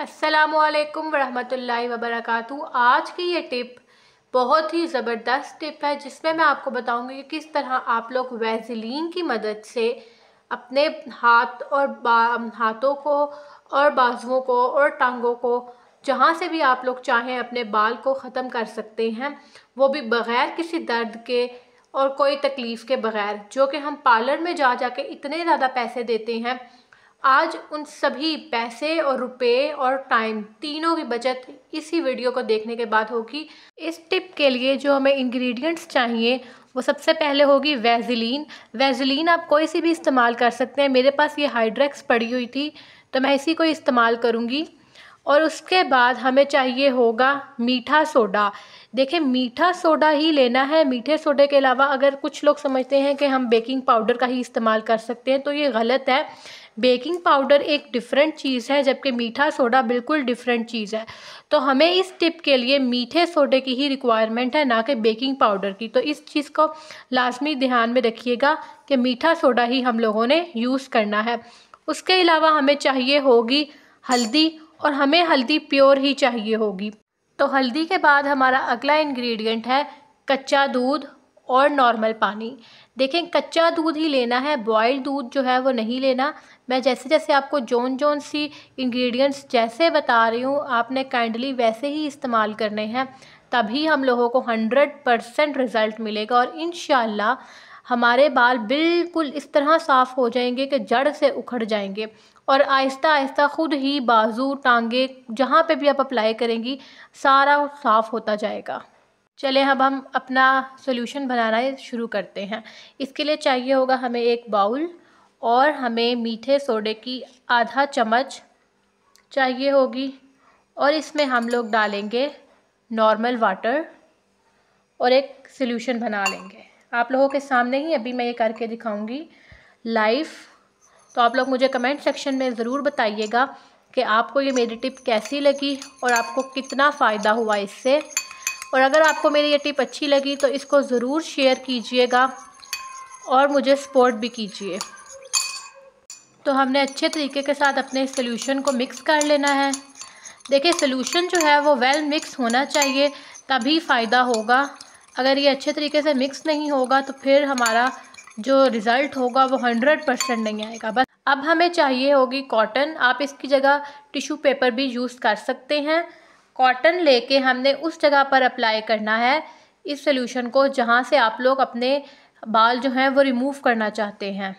असलकम वरहमतुल्लाहि वबरकू आज की ये टिप बहुत ही ज़बरदस्त टिप है जिसमें मैं आपको बताऊंगी कि किस तरह आप लोग वैजलिन की मदद से अपने हाथ और हाथों को और बाजुओं को और टांगों को जहाँ से भी आप लोग चाहें अपने बाल को ख़त्म कर सकते हैं वो भी बग़ैर किसी दर्द के और कोई तकलीफ़ के बग़ैर जो कि हम पार्लर में जा जा के इतने ज़्यादा पैसे देते हैं आज उन सभी पैसे और रुपए और टाइम तीनों की बचत इसी वीडियो को देखने के बाद होगी इस टिप के लिए जो हमें इंग्रेडिएंट्स चाहिए वो सबसे पहले होगी वेजिलीन वेजिलीन आप कोई सी भी इस्तेमाल कर सकते हैं मेरे पास ये हाइड्रेक्स पड़ी हुई थी तो मैं इसी को इस्तेमाल करूँगी और उसके बाद हमें चाहिए होगा मीठा सोडा देखिए मीठा सोडा ही लेना है मीठे सोडे के अलावा अगर कुछ लोग समझते हैं कि हम बेकिंग पाउडर का ही इस्तेमाल कर सकते हैं तो ये गलत है बेकिंग पाउडर एक डिफरेंट चीज़ है जबकि मीठा सोडा बिल्कुल डिफरेंट चीज़ है तो हमें इस टिप के लिए मीठे सोडे की ही रिक्वायरमेंट है ना कि बेकिंग पाउडर की तो इस चीज़ को लाजमी ध्यान में रखिएगा कि मीठा सोडा ही हम लोगों ने यूज़ करना है उसके अलावा हमें चाहिए होगी हल्दी और हमें हल्दी प्योर ही चाहिए होगी तो हल्दी के बाद हमारा अगला इंग्रेडिएंट है कच्चा दूध और नॉर्मल पानी देखें कच्चा दूध ही लेना है बॉयल दूध जो है वो नहीं लेना मैं जैसे जैसे आपको जोन जोन सी इंग्रेडिएंट्स जैसे बता रही हूँ आपने काइंडली वैसे ही इस्तेमाल करने हैं तभी हम लोगों को हंड्रेड परसेंट रिज़ल्ट मिलेगा और इन हमारे बाल बिल्कुल इस तरह साफ़ हो जाएंगे कि जड़ से उखड़ जाएंगे और आहिस्ता आहिस्ता ख़ुद ही बाजू टांगे जहाँ पर भी आप अप्लाई करेंगी सारा साफ़ होता जाएगा चले अब हम अपना सोल्यूशन बनाना शुरू करते हैं इसके लिए चाहिए होगा हमें एक बाउल और हमें मीठे सोडे की आधा चम्मच चाहिए होगी और इसमें हम लोग डालेंगे नॉर्मल वाटर और एक सॉल्यूशन बना लेंगे आप लोगों के सामने ही अभी मैं ये करके दिखाऊंगी लाइव तो आप लोग मुझे कमेंट सेक्शन में ज़रूर बताइएगा कि आपको ये मेरी टिप कैसी लगी और आपको कितना फ़ायदा हुआ इससे और अगर आपको मेरी ये टिप अच्छी लगी तो इसको ज़रूर शेयर कीजिएगा और मुझे सपोर्ट भी कीजिए तो हमने अच्छे तरीके के साथ अपने सोल्यूशन को मिक्स कर लेना है देखिए सोल्यूशन जो है वो वेल मिक्स होना चाहिए तभी फ़ायदा होगा अगर ये अच्छे तरीके से मिक्स नहीं होगा तो फिर हमारा जो रिज़ल्ट होगा वो हंड्रेड परसेंट नहीं आएगा बस अब हमें चाहिए होगी कॉटन आप इसकी जगह टिश्यू पेपर भी यूज़ कर सकते हैं कॉटन लेके हमने उस जगह पर अप्लाई करना है इस सोल्यूशन को जहाँ से आप लोग अपने बाल जो हैं वो रिमूव करना चाहते हैं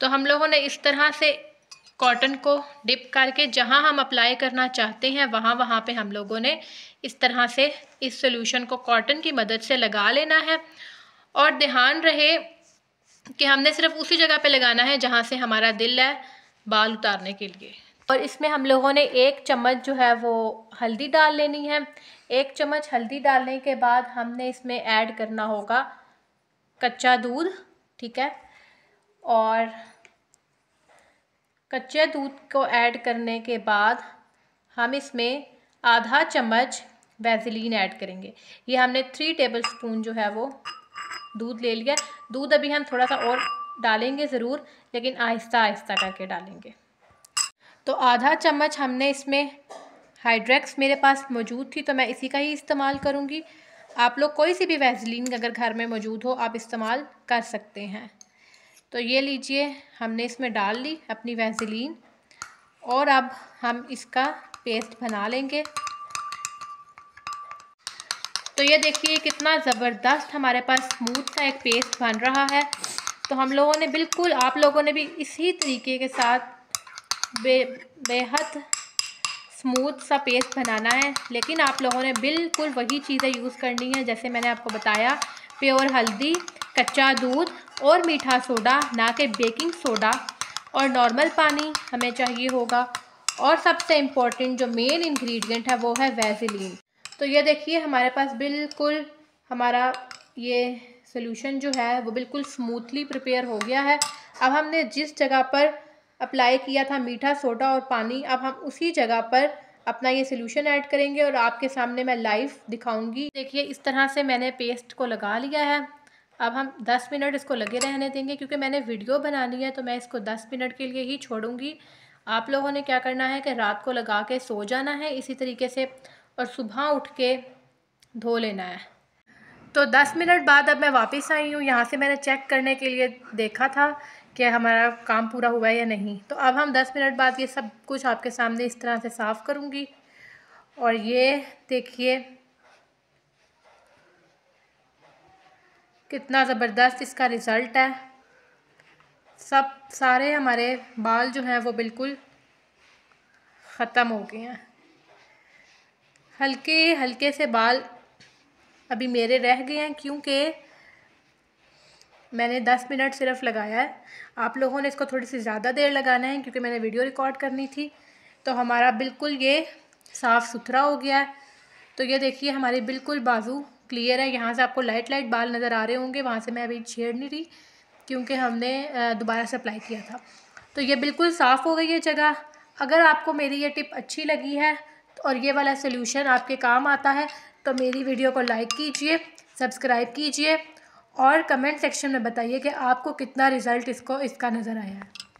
तो हम लोगों ने इस तरह से कॉटन को डिप करके जहाँ हम अप्लाई करना चाहते हैं वहाँ वहाँ पे हम लोगों ने इस तरह से इस सोल्यूशन को कॉटन की मदद से लगा लेना है और ध्यान रहे कि हमने सिर्फ उसी जगह पे लगाना है जहाँ से हमारा दिल है बाल उतारने के लिए और इसमें हम लोगों ने एक चम्मच जो है वो हल्दी डाल लेनी है एक चम्मच हल्दी डालने के बाद हमने इसमें ऐड करना होगा कच्चा दूध ठीक है और कच्चे दूध को ऐड करने के बाद हम इसमें आधा चम्मच वेजिलीन ऐड करेंगे ये हमने थ्री टेबल स्पून जो है वो दूध ले लिया दूध अभी हम थोड़ा सा और डालेंगे ज़रूर लेकिन आहिस्ता आहिस्ता करके डालेंगे तो आधा चम्मच हमने इसमें हाइड्रैक्स मेरे पास मौजूद थी तो मैं इसी का ही इस्तेमाल करूँगी आप लोग कोई सी भी वैसलीन अगर घर में मौजूद हो आप इस्तेमाल कर सकते हैं तो ये लीजिए हमने इसमें डाल ली अपनी वैसलीन और अब हम इसका पेस्ट बना लेंगे तो ये देखिए कितना ज़बरदस्त हमारे पास स्मूथ सा एक पेस्ट बन रहा है तो हम लोगों ने बिल्कुल आप लोगों ने भी इसी तरीके के साथ बे बेहद स्मूथ सा पेस्ट बनाना है लेकिन आप लोगों ने बिल्कुल वही चीज़ें यूज़ करनी है जैसे मैंने आपको बताया प्योर हल्दी कच्चा दूध और मीठा सोडा ना कि बेकिंग सोडा और नॉर्मल पानी हमें चाहिए होगा और सबसे इम्पॉर्टेंट जो मेन इंग्रेडिएंट है वो है वेजिलीन तो ये देखिए हमारे पास बिल्कुल हमारा ये सोल्यूशन जो है वो बिल्कुल स्मूथली प्रिपेयर हो गया है अब हमने जिस जगह पर अप्लाई किया था मीठा सोडा और पानी अब हम उसी जगह पर अपना ये सोल्यूशन ऐड करेंगे और आपके सामने मैं लाइव दिखाऊंगी देखिए इस तरह से मैंने पेस्ट को लगा लिया है अब हम 10 मिनट इसको लगे रहने देंगे क्योंकि मैंने वीडियो बनानी है तो मैं इसको 10 मिनट के लिए ही छोड़ूंगी आप लोगों ने क्या करना है कि रात को लगा के सो जाना है इसी तरीके से और सुबह उठ के धो लेना है तो दस मिनट बाद अब मैं वापस आई हूँ यहाँ से मैंने चेक करने के लिए देखा था कि हमारा काम पूरा हुआ है या नहीं तो अब हम दस मिनट बाद ये सब कुछ आपके सामने इस तरह से साफ़ करूँगी और ये देखिए कितना ज़बरदस्त इसका रिज़ल्ट है सब सारे हमारे बाल जो हैं वो बिल्कुल ख़त्म हो गए हैं हल्के हल्के से बाल अभी मेरे रह गए हैं क्योंकि मैंने दस मिनट सिर्फ लगाया है आप लोगों ने इसको थोड़ी सी ज़्यादा देर लगाना है क्योंकि मैंने वीडियो रिकॉर्ड करनी थी तो हमारा बिल्कुल ये साफ़ सुथरा हो गया है तो ये देखिए हमारे बिल्कुल बाजू क्लियर है यहाँ से आपको लाइट लाइट बाल नज़र आ रहे होंगे वहाँ से मैं अभी छेड़ नहीं रही क्योंकि हमने दोबारा से अप्लाई किया था तो ये बिल्कुल साफ़ हो गई है जगह अगर आपको मेरी ये टिप अच्छी लगी है और ये वाला सोल्यूशन आपके काम आता है तो मेरी वीडियो को लाइक कीजिए सब्सक्राइब कीजिए और कमेंट सेक्शन में बताइए कि आपको कितना रिज़ल्ट इसको इसका नज़र आया है